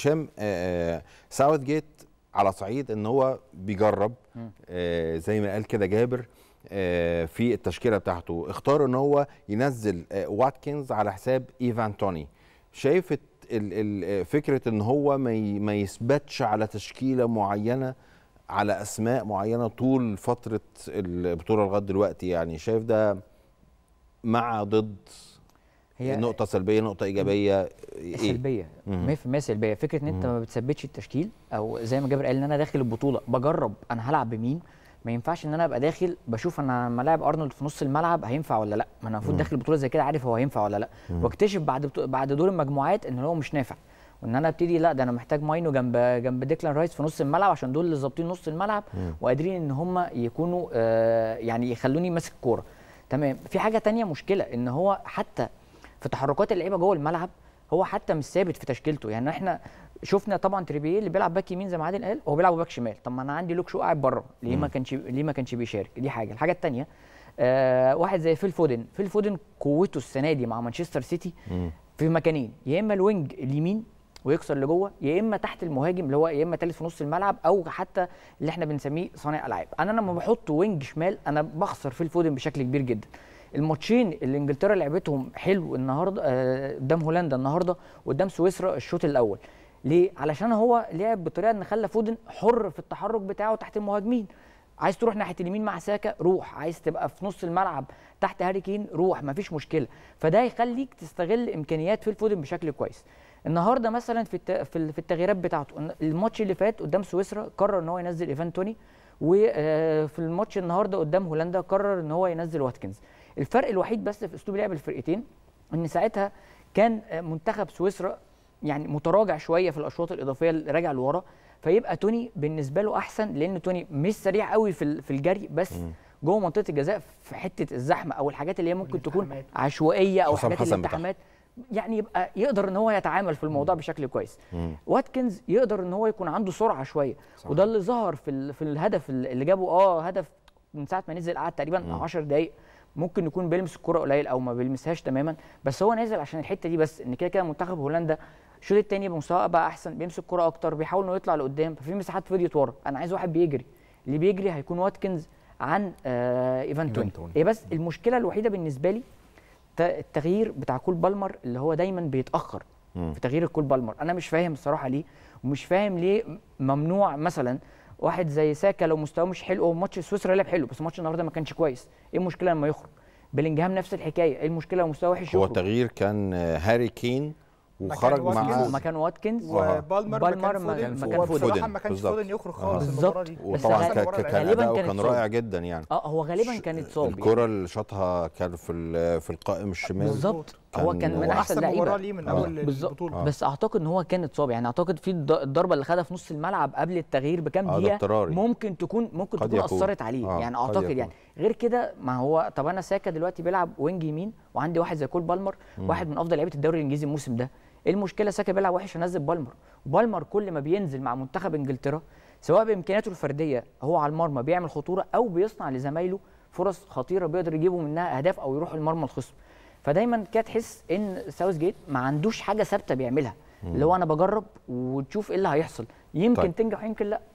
هشام آه، آه، ساوث جيت على صعيد ان هو بيجرب آه، زي ما قال كده جابر في التشكيله بتاعته اختار ان هو ينزل واتكنز على حساب ايفان توني شايف فكره ان هو ما يثبتش على تشكيله معينه على اسماء معينه طول فتره البطوله لغايه دلوقتي يعني شايف ده مع ضد هي نقطه سلبيه نقطه ايجابيه إيه؟ سلبيه 100% سلبيه فكره ان انت ما بتثبتش التشكيل او زي ما جابر قال ان انا داخل البطوله بجرب انا هلعب بمين ما ينفعش ان انا ابقى داخل بشوف انا لما لاعب ارنولد في نص الملعب هينفع ولا لا ما انا المفروض داخل البطوله زي كده عارف هو هينفع ولا لا واكتشف بعد بعد دور المجموعات ان هو مش نافع وان انا ابتدي لا ده انا محتاج ماينو جنب جنب ديكلان رايس في نص الملعب عشان دول اللي ظابطين نص الملعب وقادرين ان هم يكونوا آه يعني يخلوني ماسك الكوره تمام في حاجه تانية مشكله ان هو حتى في تحركات اللعيبه جوه الملعب هو حتى مش ثابت في تشكيلته يعني احنا شفنا طبعا تريبيه اللي بيلعب باك يمين زي ما عادل قال هو بيلعب باك شمال طب ما انا عندي لوك شو قاعد بره ليه ما كانش ليه ما كانش بيشارك دي حاجه الحاجه الثانيه آه واحد زي فيل فودن فيل فودن قوته السنه دي مع مانشستر سيتي مم. في مكانين يا اما الوينج اليمين ويكسر لجوه يا اما تحت المهاجم اللي هو يا اما ثالث في نص الملعب او حتى اللي احنا بنسميه صانع العاب انا لما بحط وينج شمال انا بخسر في الفودن بشكل كبير جدا الماتشين اللي انجلترا لعبتهم حلو النهارده آه، قدام هولندا النهارده وقدام سويسرا الشوط الاول ليه علشان هو لعب بطريقه ان خلى فودن حر في التحرك بتاعه تحت المهاجمين عايز تروح ناحيه اليمين مع ساكا روح عايز تبقى في نص الملعب تحت هاري كين روح مفيش مشكله فده يخليك تستغل امكانيات في الفودن بشكل كويس النهارده مثلا في في التغييرات بتاعته الماتش اللي فات قدام سويسرا قرر ان هو ينزل ايفان توني وفي آه، الماتش النهارده قدام هولندا قرر ان هو ينزل واتكنز الفرق الوحيد بس في اسلوب لعب الفرقتين ان ساعتها كان منتخب سويسرا يعني متراجع شويه في الاشواط الاضافيه اللي راجع لورا فيبقى توني بالنسبه له احسن لان توني مش سريع قوي في في الجري بس جوه منطقه الجزاء في حته الزحمه او الحاجات اللي هي ممكن تكون عشوائيه او حاجات الالتحامات يعني يبقى يقدر ان هو يتعامل في الموضوع بشكل كويس واتكنز يقدر ان هو يكون عنده سرعه شويه صحيح. وده اللي ظهر في في الهدف اللي جابه اه هدف من ساعه ما نزل قعد تقريبا 10 دقائق ممكن يكون بيلمس الكره قليل او ما بيلمسهاش تماما بس هو نازل عشان الحته دي بس ان كده كده منتخب هولندا الشوط الثاني بمستوى بقى احسن بيمسك الكره اكتر بيحاول انه يطلع لقدام ففي مساحات فضيت ورا انا عايز واحد بيجري اللي بيجري هيكون واتكنز عن آه ايفان توني إيه بس المشكله الوحيده بالنسبه لي التغيير بتاع كول بالمر اللي هو دايما بيتاخر في تغيير الكول بالمر انا مش فاهم الصراحه ليه ومش فاهم ليه ممنوع مثلا واحد زي ساكا لو مستواه مش حلو هو ماتش سويسرا لعب حلو بس ماتش النهارده ما كانش كويس ايه المشكله لما يخرج بلينجهام نفس الحكايه ايه المشكله لو مستواه وحش هو تغيير كان هاري كين وخرج مع مكان واتكنز وبالمر بالمر مكان فودن, فودن. ما كانش فودن يخرج خالص بالظبط وطبعا كان اداؤه كان رائع جدا يعني اه هو غالبا كان اتصاب الكره اللي شاطها كان في في القائم الشمال بالظبط كان هو كان من احسن لعيبه ليه من آه. اول البطوله آه. بس اعتقد ان هو كان اتصاب يعني اعتقد في الضربه اللي خدها في نص الملعب قبل التغيير بكام آه دقيقه ممكن تكون ممكن تكون يكون. اثرت عليه آه. يعني اعتقد يعني غير كده ما هو طب انا ساكا دلوقتي بيلعب وينج يمين وعندي واحد زي كول بالمر م. واحد من افضل لعيبه الدوري الانجليزي الموسم ده ايه المشكله ساكا بيلعب وحش انزل بالمر وبالمر كل ما بينزل مع منتخب انجلترا سواء بامكانياته الفرديه هو على المرمى بيعمل خطوره او بيصنع لزمايله فرص خطيره بيقدر يجيبوا منها اهداف او يروحوا المرمى الخصم فدايما كده تحس ان ساوث جيت ما عندوش حاجه ثابته بيعملها اللي هو انا بجرب وتشوف ايه اللي هيحصل يمكن طيب. تنجح ويمكن لا